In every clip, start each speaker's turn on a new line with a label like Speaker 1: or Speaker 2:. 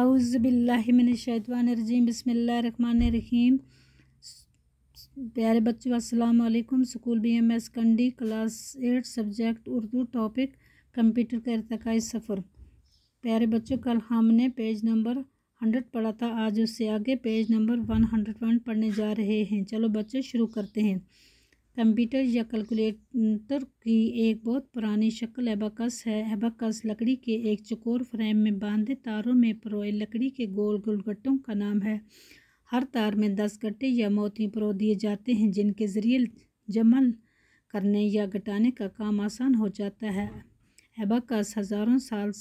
Speaker 1: आउज़बिल्लिमिनशैतवानरजीम बसमीम प्यारे बच्चों अस्सलाम school B M S Kandi class eight subject Urdu topic computer का इरतकाई सफ़र प्यारे बच्चों कल हमने पेज नंबर हंड्रेड पढ़ा था आज उससे आगे page number one hundred one पढ़ने जा रहे हैं चलो बच्चे शुरू करते हैं कंप्यूटर या कैलकुलेटर की एक बहुत पुरानी शक्ल एबकस है एबकस लकड़ी के एक चकोर फ्रेम में बांधे तारों में परोए लकड़ी के गोल गोल गट्टों का नाम है हर तार में दस गट्टे या मोती परो दिए जाते हैं जिनके ज़रिए जमल करने या घटाने का काम आसान हो जाता है एबकस हज़ारों साल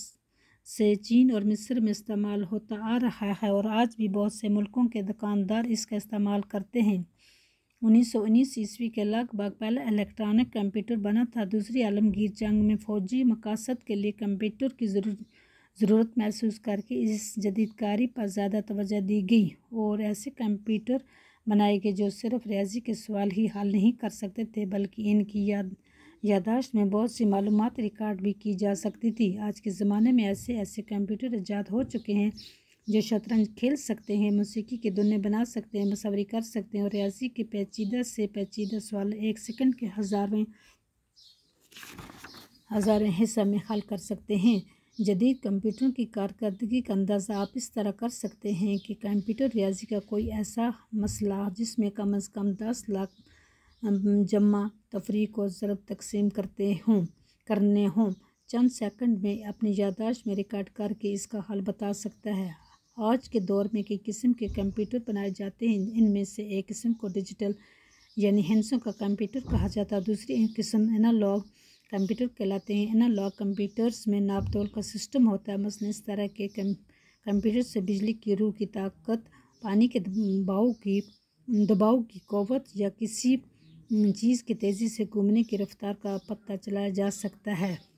Speaker 1: से चीन और मिस्र में इस्तेमाल होता आ रहा है और आज भी बहुत से मुल्कों के दुकानदार इसका इस्तेमाल करते हैं उन्नीस सौ उन्नीस ईस्वी के लगभग पहला इलेक्ट्रॉनिक कंप्यूटर बना था दूसरी आलमगीर जंग में फौजी मकासद के लिए कंप्यूटर की जरूर ज़रूरत महसूस करके इस जदीदकारी पर ज़्यादा तवज्जो दी गई और ऐसे कंप्यूटर बनाए गए जो सिर्फ रियाजी के सवाल ही हल नहीं कर सकते थे बल्कि इनकी याद यादाश्त में बहुत सी मालूम रिकॉर्ड भी की जा सकती थी आज के ज़माने में ऐसे ऐसे कंप्यूटर ईजाद हो चुके हैं जो शतरंज खेल सकते हैं मौसीकी के दुनिया बना सकते हैं मसवरी कर सकते हैं और रियाजी के पेचीदा से पेचीदा सवाल एक सेकंड के हज़ारवें हज़ारों हिस्सा में हल कर सकते हैं जदीद कंप्यूटरों की कारकर्दगी का अंदाज़ा आप इस तरह कर सकते हैं कि कंप्यूटर रियाजी का कोई ऐसा मसला जिसमें कम अज़ कम दस लाख जमा तफरी को ज़रब तकसीम करते हों करने हों चंद सेकंड में अपनी यादाश्त में रिकॉर्ड करके इसका हल बता सकता है आज के दौर में कई किस्म के कंप्यूटर बनाए जाते हैं इनमें से एक किस्म को डिजिटल यानी हैंडसों का कंप्यूटर कहा जाता है दूसरी किस्म एनालॉग कंप्यूटर कहलाते हैं एनालॉग कंप्यूटर्स में नापतोल का सिस्टम होता है मसलन इस तरह के कंप्यूटर से बिजली की रूह की ताकत पानी के दबाव की दबाव की कौत या किसी चीज़ की तेज़ी से घूमने की रफ्तार का पता चलाया जा सकता है